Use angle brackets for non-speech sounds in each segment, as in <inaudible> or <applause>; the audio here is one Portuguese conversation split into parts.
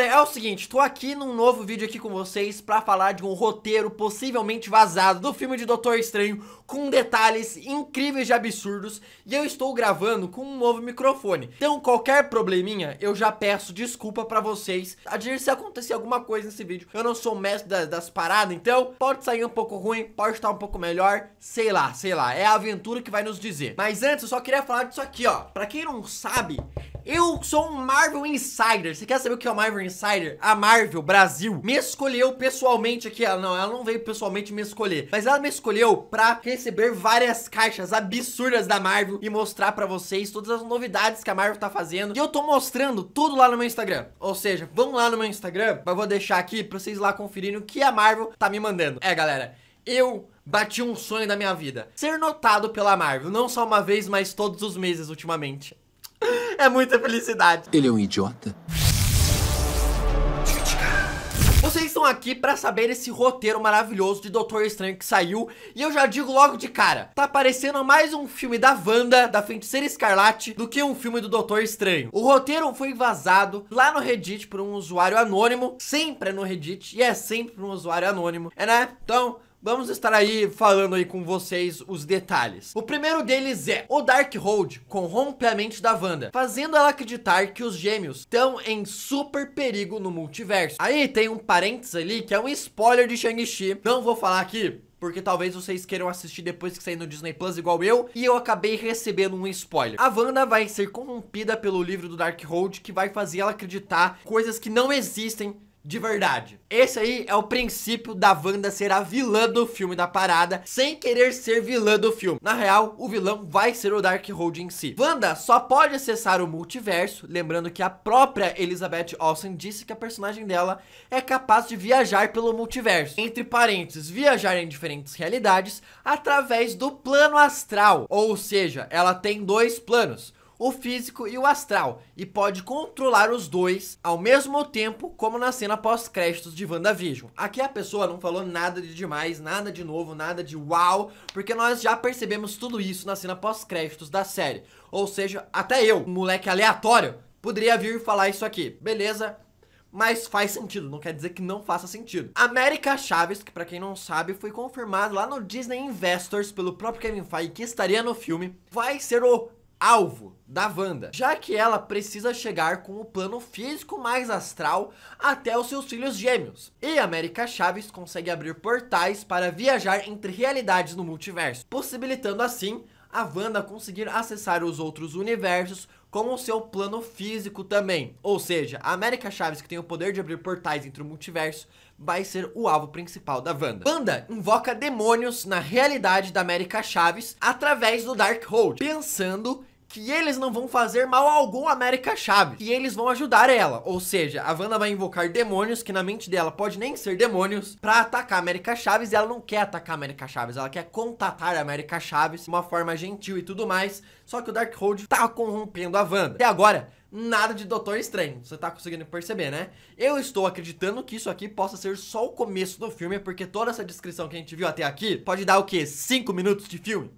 Galera, é o seguinte, tô aqui num novo vídeo aqui com vocês pra falar de um roteiro possivelmente vazado do filme de Doutor Estranho com detalhes incríveis de absurdos e eu estou gravando com um novo microfone. Então qualquer probleminha, eu já peço desculpa pra vocês. Adir, se acontecer alguma coisa nesse vídeo, eu não sou mestre das, das paradas, então pode sair um pouco ruim, pode estar um pouco melhor, sei lá, sei lá, é a aventura que vai nos dizer. Mas antes, eu só queria falar disso aqui, ó. Pra quem não sabe, eu sou um Marvel Insider. Você quer saber o que é o Marvel Insider? A Marvel Brasil me escolheu pessoalmente aqui. Ela não, ela não veio pessoalmente me escolher, mas ela me escolheu pra receber várias caixas absurdas da Marvel e mostrar pra vocês todas as novidades que a Marvel tá fazendo. E eu tô mostrando tudo lá no meu Instagram. Ou seja, vão lá no meu Instagram, mas vou deixar aqui pra vocês lá conferirem o que a Marvel tá me mandando. É, galera, eu bati um sonho da minha vida. Ser notado pela Marvel, não só uma vez, mas todos os meses ultimamente. É muita felicidade. Ele é um idiota? Vocês estão aqui pra saber esse roteiro maravilhoso de Doutor Estranho que saiu E eu já digo logo de cara Tá parecendo mais um filme da Wanda, da Feiticeira Escarlate Do que um filme do Doutor Estranho O roteiro foi vazado lá no Reddit por um usuário anônimo Sempre é no Reddit e é sempre por um usuário anônimo É né? Então vamos estar aí falando aí com vocês os detalhes. O primeiro deles é o Darkhold corrompe a mente da Wanda, fazendo ela acreditar que os gêmeos estão em super perigo no multiverso. Aí tem um parênteses ali que é um spoiler de Shang-Chi, não vou falar aqui, porque talvez vocês queiram assistir depois que sair no Disney Plus igual eu, e eu acabei recebendo um spoiler. A Wanda vai ser corrompida pelo livro do Darkhold, que vai fazer ela acreditar coisas que não existem de verdade. Esse aí é o princípio da Wanda ser a vilã do filme da parada, sem querer ser vilã do filme. Na real, o vilão vai ser o Darkhold em si. Wanda só pode acessar o multiverso, lembrando que a própria Elizabeth Olsen disse que a personagem dela é capaz de viajar pelo multiverso. Entre parênteses, viajar em diferentes realidades através do plano astral, ou seja, ela tem dois planos o físico e o astral, e pode controlar os dois ao mesmo tempo, como na cena pós-créditos de WandaVision. Aqui a pessoa não falou nada de demais, nada de novo, nada de uau, porque nós já percebemos tudo isso na cena pós-créditos da série. Ou seja, até eu, moleque aleatório, poderia vir falar isso aqui, beleza? mas faz sentido, não quer dizer que não faça sentido. América Chaves, que para quem não sabe, foi confirmado lá no Disney Investors pelo próprio Kevin Feige que estaria no filme, vai ser o alvo da Wanda, já que ela precisa chegar com o plano físico mais astral até os seus filhos gêmeos. E América Chaves consegue abrir portais para viajar entre realidades no multiverso, possibilitando assim a Wanda conseguir acessar os outros universos com o seu plano físico também. Ou seja, a América Chaves, que tem o poder de abrir portais entre o multiverso, vai ser o alvo principal da Wanda. Wanda invoca demônios na realidade da América Chaves através do Darkhold, pensando que eles não vão fazer mal algum à América Chaves. que eles vão ajudar ela. Ou seja, a Wanda vai invocar demônios, que na mente dela pode nem ser demônios, para atacar a América Chaves, e ela não quer atacar a América Chaves, ela quer contatar a América Chaves de uma forma gentil e tudo mais, só que o Darkhold tá corrompendo a Wanda. Até agora, nada de Doutor Estranho. Você tá conseguindo perceber, né? Eu estou acreditando que isso aqui possa ser só o começo do filme, porque toda essa descrição que a gente viu até aqui pode dar o quê? 5 minutos de filme?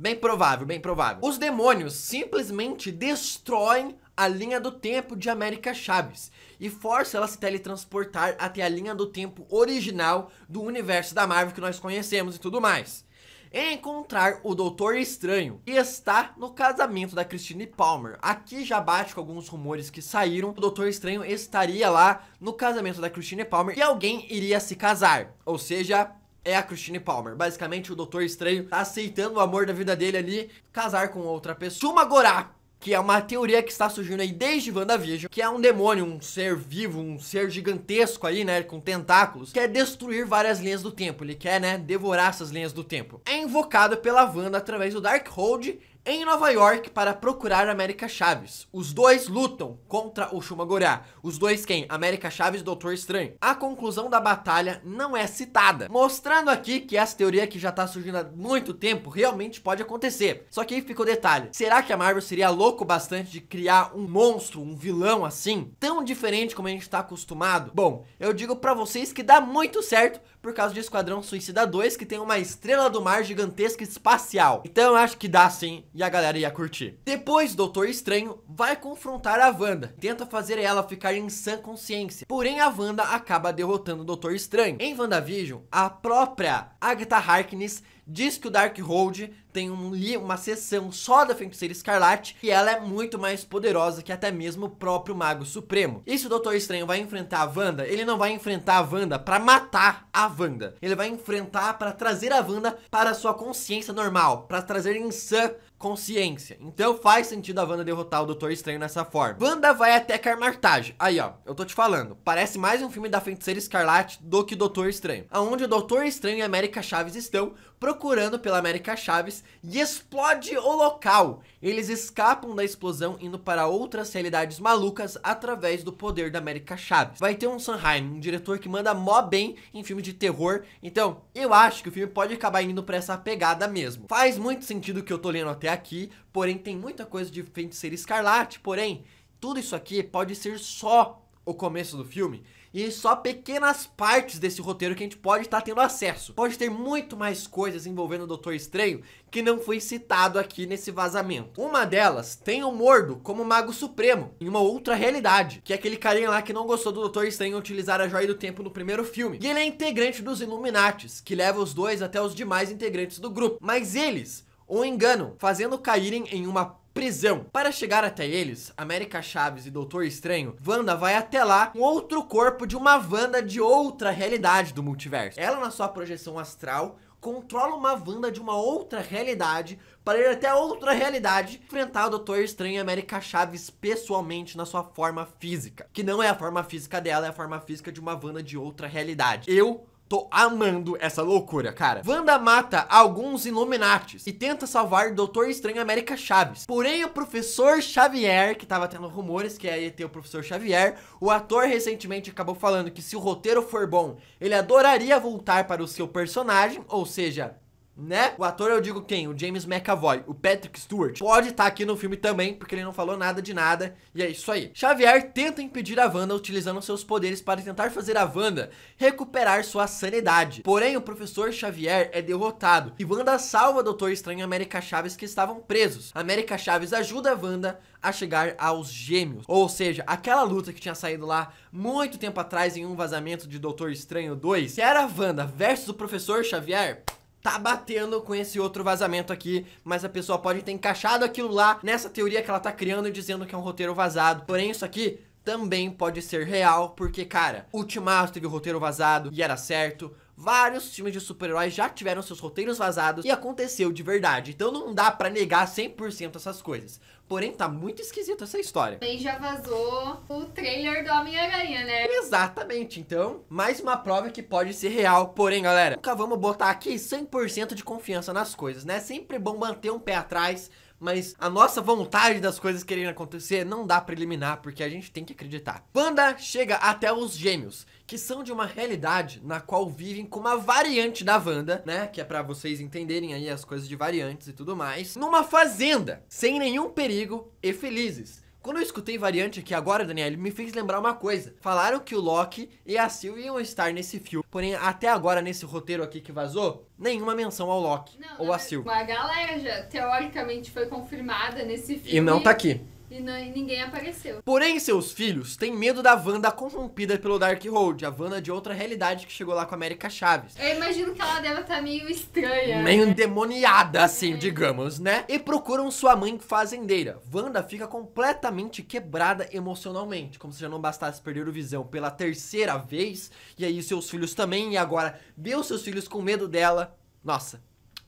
Bem provável, bem provável. Os demônios simplesmente destroem a linha do tempo de América Chaves e força ela a se teletransportar até a linha do tempo original do universo da Marvel que nós conhecemos e tudo mais. É encontrar o Doutor Estranho e está no casamento da Christine Palmer. Aqui já bate com alguns rumores que saíram. O Doutor Estranho estaria lá no casamento da Christine Palmer e alguém iria se casar, ou seja, é a Christine Palmer. Basicamente, o Doutor Estranho tá aceitando o amor da vida dele ali, casar com outra pessoa. Shuma Gorá, que é uma teoria que está surgindo aí desde WandaVision, que é um demônio, um ser vivo, um ser gigantesco aí, né, com tentáculos, quer destruir várias linhas do tempo, ele quer, né, devorar essas linhas do tempo. É invocado pela Wanda através do Darkhold em Nova York para procurar América Chaves. Os dois lutam contra o Shumagorá. Os dois quem? América Chaves e Doutor Estranho. A conclusão da batalha não é citada, mostrando aqui que essa teoria que já tá surgindo há muito tempo realmente pode acontecer. Só que aí fica o detalhe. Será que a Marvel seria louco bastante de criar um monstro, um vilão assim, tão diferente como a gente tá acostumado? Bom, eu digo para vocês que dá muito certo por causa de Esquadrão Suicida 2, que tem uma estrela do mar gigantesca espacial. Então eu acho que dá sim e a galera ia curtir. Depois, Doutor Estranho vai confrontar a Wanda, tenta fazer ela ficar em sã consciência. Porém, a Wanda acaba derrotando o Doutor Estranho. Em WandaVision, a própria Agatha Harkness Diz que o Darkhold tem um, uma seção só da Feiticeira Escarlate e ela é muito mais poderosa que até mesmo o próprio Mago Supremo. E se o Doutor Estranho vai enfrentar a Wanda, ele não vai enfrentar a Wanda para matar a Wanda. Ele vai enfrentar para trazer a Wanda para sua consciência normal, para trazer insã consciência. Então faz sentido a Wanda derrotar o Doutor Estranho nessa forma. Wanda vai até Carmartage. Aí, ó, eu tô te falando. Parece mais um filme da Feiticeira Escarlate do que Doutor Estranho. Aonde o Doutor Estranho e a América Chaves estão, procurando pela América Chaves e explode o local. Eles escapam da explosão indo para outras realidades malucas através do poder da América Chaves. Vai ter um Sanheim, um diretor que manda mó bem em filme de terror, então eu acho que o filme pode acabar indo para essa pegada mesmo. Faz muito sentido o que eu tô lendo até aqui, porém tem muita coisa de feiticeiro escarlate, porém tudo isso aqui pode ser só o começo do filme e só pequenas partes desse roteiro que a gente pode estar tá tendo acesso. Pode ter muito mais coisas envolvendo o Doutor Estranho que não foi citado aqui nesse vazamento. Uma delas tem o Mordo como Mago Supremo em uma outra realidade, que é aquele carinha lá que não gostou do Doutor Estranho utilizar a Joia do Tempo no primeiro filme. E ele é integrante dos Illuminates, que leva os dois até os demais integrantes do grupo. Mas eles o enganam, fazendo caírem em uma prisão. Para chegar até eles, América Chaves e Doutor Estranho, Wanda vai até lá com outro corpo de uma Wanda de outra realidade do multiverso. Ela na sua projeção astral controla uma Wanda de uma outra realidade para ir até outra realidade enfrentar o Doutor Estranho e América Chaves pessoalmente na sua forma física, que não é a forma física dela, é a forma física de uma Wanda de outra realidade. Eu Tô amando essa loucura, cara. Wanda mata alguns Illuminates e tenta salvar Doutor Estranho América Chaves. Porém, o professor Xavier, que tava tendo rumores que ia ter o professor Xavier, o ator recentemente acabou falando que se o roteiro for bom, ele adoraria voltar para o seu personagem, ou seja, né? O ator, eu digo quem? O James McAvoy, o Patrick Stewart, pode estar tá aqui no filme também, porque ele não falou nada de nada, e é isso aí. Xavier tenta impedir a Wanda utilizando seus poderes para tentar fazer a Wanda recuperar sua sanidade. Porém, o professor Xavier é derrotado, e Wanda salva Doutor Estranho e América Chaves que estavam presos. América Chaves ajuda a Wanda a chegar aos gêmeos. Ou seja, aquela luta que tinha saído lá muito tempo atrás em um vazamento de Doutor Estranho 2, que era a Wanda versus o Professor Xavier, tá batendo com esse outro vazamento aqui, mas a pessoa pode ter encaixado aquilo lá nessa teoria que ela tá criando e dizendo que é um roteiro vazado. Porém, isso aqui também pode ser real, porque, cara, Ultimato teve o roteiro vazado e era certo. Vários filmes de super-heróis já tiveram seus roteiros vazados e aconteceu de verdade. Então não dá para negar 100% essas coisas. Porém, tá muito esquisito essa história. também já vazou o trailer do Homem-Aranha, né? Exatamente. Então, mais uma prova que pode ser real. Porém, galera, nunca vamos botar aqui 100% de confiança nas coisas, né? Sempre é bom manter um pé atrás mas a nossa vontade das coisas quererem acontecer não dá para eliminar, porque a gente tem que acreditar. Wanda chega até os gêmeos, que são de uma realidade na qual vivem com uma variante da Wanda, né? Que é para vocês entenderem aí as coisas de variantes e tudo mais, numa fazenda, sem nenhum perigo e felizes. Quando eu escutei variante aqui agora, Daniel, me fez lembrar uma coisa. Falaram que o Loki e a Sylvie iam estar nesse filme. Porém, até agora, nesse roteiro aqui que vazou, nenhuma menção ao Loki não, ou não, a Sylvie. Uma galera já, teoricamente, foi confirmada nesse filme. E não tá aqui. E ninguém apareceu. Porém, seus filhos têm medo da Wanda corrompida pelo Darkhold, a Wanda de outra realidade que chegou lá com a América Chaves. Eu imagino que ela deve estar tá meio estranha. Né? Meio né? demoniada, assim, é. digamos, né? E procuram sua mãe fazendeira. Wanda fica completamente quebrada emocionalmente, como se já não bastasse perder o Visão pela terceira vez, e aí seus filhos também, e agora vê os seus filhos com medo dela. Nossa,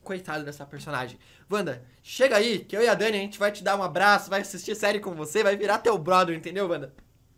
coitado dessa personagem. Wanda, chega aí, que eu e a Dani, a gente vai te dar um abraço, vai assistir série com você, vai virar teu brother, entendeu, Wanda?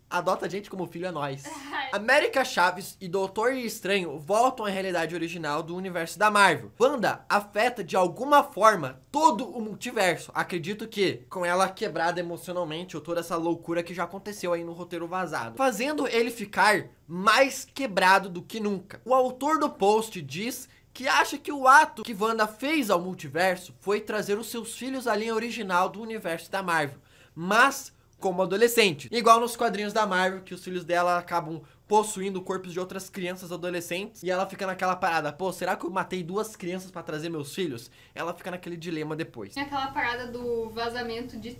Adota a gente como filho, é nós. <laughs> América Chaves e Doutor Estranho voltam à realidade original do universo da Marvel. Wanda afeta de alguma forma todo o multiverso. Acredito que, com ela quebrada emocionalmente, ou toda essa loucura que já aconteceu aí no roteiro vazado, fazendo ele ficar mais quebrado do que nunca. O autor do post diz que acha que o ato que Wanda fez ao multiverso foi trazer os seus filhos à linha original do universo da Marvel, mas como adolescente. Igual nos quadrinhos da Marvel, que os filhos dela acabam possuindo corpos de outras crianças adolescentes e ela fica naquela parada, pô, será que eu matei duas crianças para trazer meus filhos? Ela fica naquele dilema depois. Tem aquela parada do vazamento de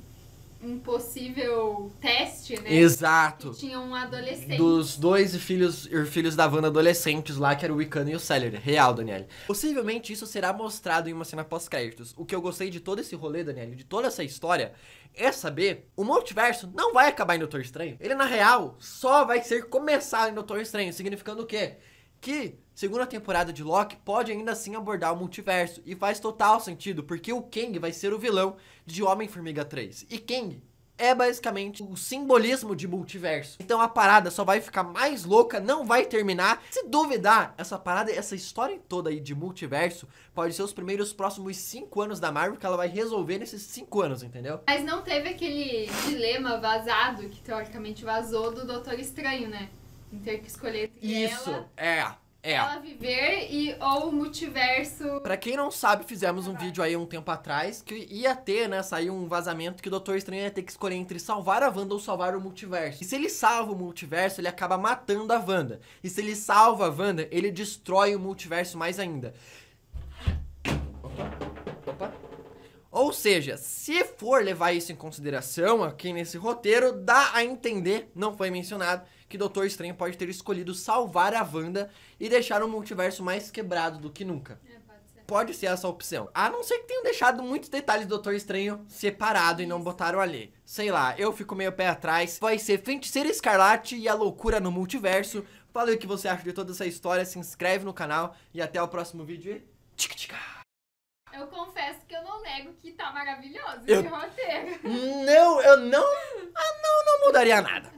um possível teste, né? Exato. Que tinha um adolescente. Dos dois filhos, filhos da Wanda adolescentes lá, que era o Wiccan e o Celery. Real, Daniel. Possivelmente isso será mostrado em uma cena pós-créditos. O que eu gostei de todo esse rolê, Daniel, de toda essa história, é saber o multiverso não vai acabar em Doutor Estranho. Ele, na real, só vai ser começado em Doutor Estranho, significando o quê? que, segundo a temporada de Loki, pode ainda assim abordar o multiverso. E faz total sentido, porque o Kang vai ser o vilão de Homem-Formiga 3. E Kang é basicamente o simbolismo de multiverso. Então a parada só vai ficar mais louca, não vai terminar. Se duvidar, essa parada, essa história toda aí de multiverso pode ser os primeiros próximos 5 anos da Marvel que ela vai resolver nesses 5 anos, entendeu? Mas não teve aquele dilema vazado que teoricamente vazou do Doutor Estranho, né? ter que escolher entre Isso, ela, é. É. Ela viver e ou multiverso. Pra quem não sabe, fizemos um vídeo aí um tempo atrás que ia ter, né? Saiu um vazamento que o Doutor Estranho ia ter que escolher entre salvar a Wanda ou salvar o multiverso. E se ele salva o multiverso, ele acaba matando a Wanda. E se ele salva a Wanda, ele destrói o multiverso mais ainda. Opa. Ou seja, se for levar isso em consideração aqui nesse roteiro, dá a entender, não foi mencionado, que Doutor Estranho pode ter escolhido salvar a Wanda e deixar o multiverso mais quebrado do que nunca. É, pode, ser. pode ser essa opção. A não ser que tenham deixado muitos detalhes do Doutor Estranho separado e não botaram ali. Sei lá, eu fico meio pé atrás. Vai ser Feiticeira Escarlate e a loucura no multiverso. Fala o que você acha de toda essa história, se inscreve no canal e até o próximo vídeo e... Tchica, tchica. Eu confesso que eu não nego que tá maravilhoso eu... esse roteiro. Não, eu não... Ah, não, não mudaria nada.